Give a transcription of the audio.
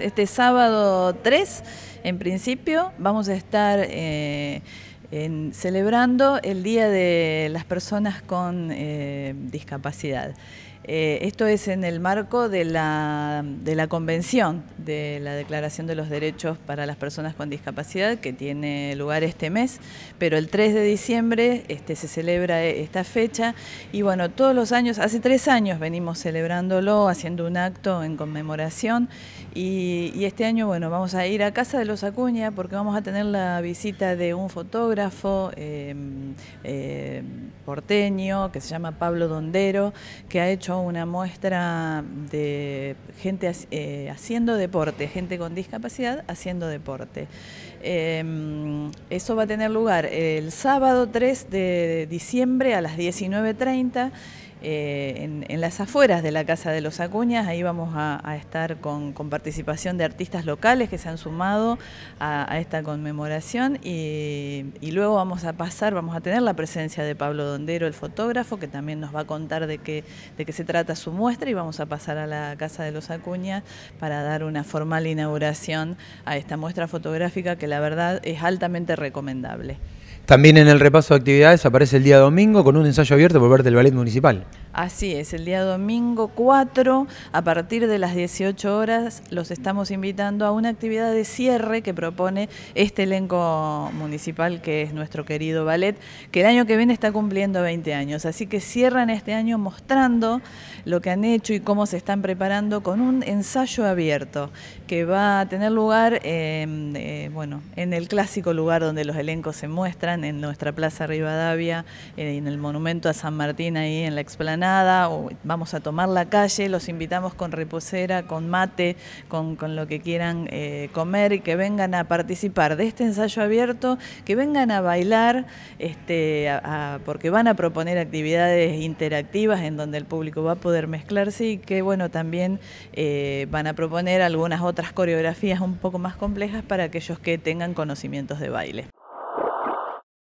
Este sábado 3, en principio, vamos a estar eh, celebrando el Día de las Personas con eh, Discapacidad. Eh, esto es en el marco de la, de la, Convención de la Declaración de los Derechos para las Personas con Discapacidad que tiene lugar este mes, pero el 3 de diciembre este, se celebra e, esta fecha y bueno, todos los años, hace tres años venimos celebrándolo, haciendo un acto en conmemoración y, este año bueno, vamos a ir a Casa de los Acuña porque vamos a tener la visita de un fotógrafo em, eh, porteño que se llama Pablo Dondero, que ha hecho una muestra de gente eh, haciendo deporte, gente con discapacidad haciendo deporte. Em, eso va a tener lugar el sábado 3 de diciembre a las 19.30 eh, en, las afueras de la Casa de los Acuñas. Ahí vamos a, estar con, participación de artistas locales que se han sumado a, esta conmemoración y, y, luego vamos a pasar, vamos a tener la presencia de Pablo Dondero, el fotógrafo, que también nos va a contar de qué, de qué se trata su muestra y vamos a pasar a la Casa de los Acuñas para dar una formal inauguración a esta muestra fotográfica que la verdad es altamente recomendable. También en el repaso de actividades aparece el día domingo con un ensayo abierto por parte del Ballet Municipal. Así es, el día domingo 4, a partir de las 18 horas, los estamos invitando a una actividad de cierre que propone este elenco municipal que es nuestro querido ballet, que el año que viene está cumpliendo 20 años. Así que cierran este año mostrando lo que han hecho y cómo se están preparando con un ensayo abierto que va a tener lugar eh, bueno, en el clásico lugar donde los elencos se muestran en nuestra Plaza Rivadavia, eh, en el Monumento a San Martín, ahí en la explanada. vamos a tomar la calle, los invitamos con reposera, con mate, con, lo que quieran eh, comer y que vengan a participar de este ensayo abierto, que vengan a bailar, este, porque van a proponer actividades interactivas en donde el público va a poder mezclarse y que, bueno, también eh, van a proponer algunas otras coreografías un poco más complejas para aquellos que tengan conocimientos de baile.